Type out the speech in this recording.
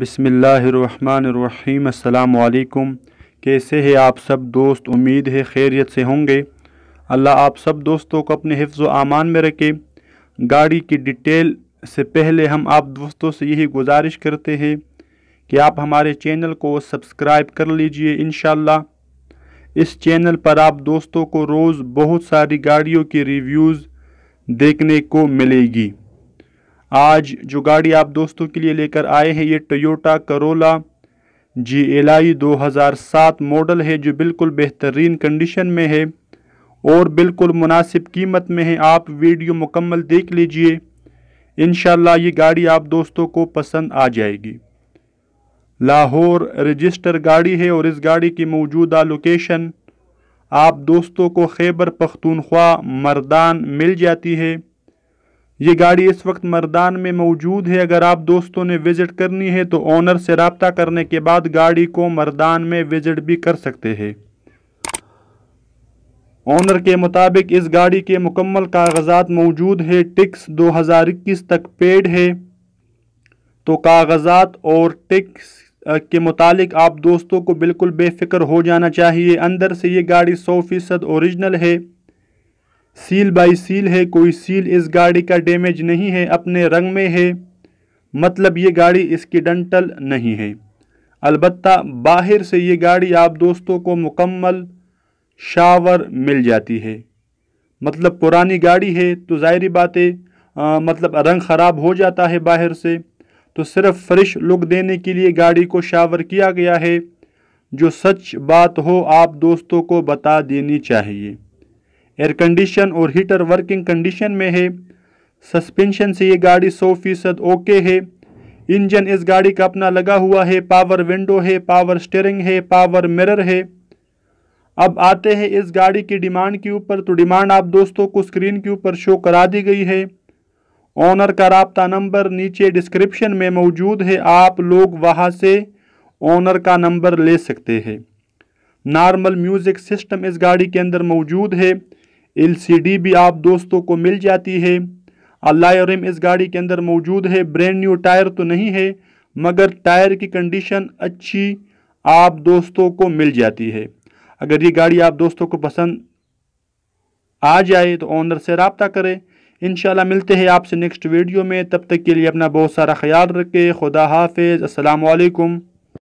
बिसमीम् अल्लाम कैसे हैं आप सब दोस्त उम्मीद है खैरियत से होंगे अल्लाह आप सब दोस्तों को अपने हिफ्ज़ आमान में रखे गाड़ी की डिटेल से पहले हम आप दोस्तों से यही गुजारिश करते हैं कि आप हमारे चैनल को सब्सक्राइब कर लीजिए इन इस चैनल पर आप दोस्तों को रोज़ बहुत सारी गाड़ियों की रिव्यूज़ देखने को मिलेगी आज जो गाड़ी आप दोस्तों के लिए लेकर आए हैं ये Toyota Corolla G L I दो हज़ार सात मॉडल है जो बिल्कुल बेहतरीन कंडीशन में है और बिल्कुल मुनासिब कीमत में है आप वीडियो मुकम्मल देख लीजिए इन ये गाड़ी आप दोस्तों को पसंद आ जाएगी लाहौर रजिस्टर गाड़ी है और इस गाड़ी की मौजूदा लोकेशन आप दोस्तों को खैबर पख्तूनख्वा मर्दान मिल जाती है ये गाड़ी इस वक्त मरदान में मौजूद है अगर आप दोस्तों ने विजिट करनी है तो ऑनर से रबता करने के बाद गाड़ी को मरदान में विजिट भी कर सकते हैं ओनर के मुताबिक इस गाड़ी के मुकम्मल कागजात मौजूद है टिक्स 2021 तक पेड है तो कागजात और टिक्स के मुतालिक आप दोस्तों को बिल्कुल बेफिक्र हो जाना चाहिए अंदर से ये गाड़ी सौ फ़ीसद औरिजनल है सील बाई सील है कोई सील इस गाड़ी का डैमेज नहीं है अपने रंग में है मतलब ये गाड़ी इसकी डंटल नहीं है अलबत् बाहर से ये गाड़ी आप दोस्तों को मुकम्मल शावर मिल जाती है मतलब पुरानी गाड़ी है तो ज़ाहरी बातें मतलब रंग ख़राब हो जाता है बाहर से तो सिर्फ फ्रेश लुक देने के लिए गाड़ी को शावर किया गया है जो सच बात हो आप दोस्तों को बता देनी चाहिए एयर कंडीशन और हीटर वर्किंग कंडीशन में है सस्पेंशन से ये गाड़ी सौ फीसद ओके है इंजन इस गाड़ी का अपना लगा हुआ है पावर विंडो है पावर स्टेयरिंग है पावर मिरर है अब आते हैं इस गाड़ी की डिमांड के ऊपर तो डिमांड आप दोस्तों को स्क्रीन के ऊपर शो करा दी गई है ऑनर का रबता नंबर नीचे डिस्क्रिप्शन में मौजूद है आप लोग वहाँ से ऑनर का नंबर ले सकते हैं नॉर्मल म्यूज़िक सिस्टम इस गाड़ी के अंदर मौजूद है एलसीडी भी आप दोस्तों को मिल जाती है रिम इस गाड़ी के अंदर मौजूद है ब्रैंड न्यू टायर तो नहीं है मगर टायर की कंडीशन अच्छी आप दोस्तों को मिल जाती है अगर ये गाड़ी आप दोस्तों को पसंद आ जाए तो ऑनर से रबता करें इन मिलते हैं आपसे नेक्स्ट वीडियो में तब तक के लिए अपना बहुत सारा ख्याल रखें खुदा हाफिज़ असलकम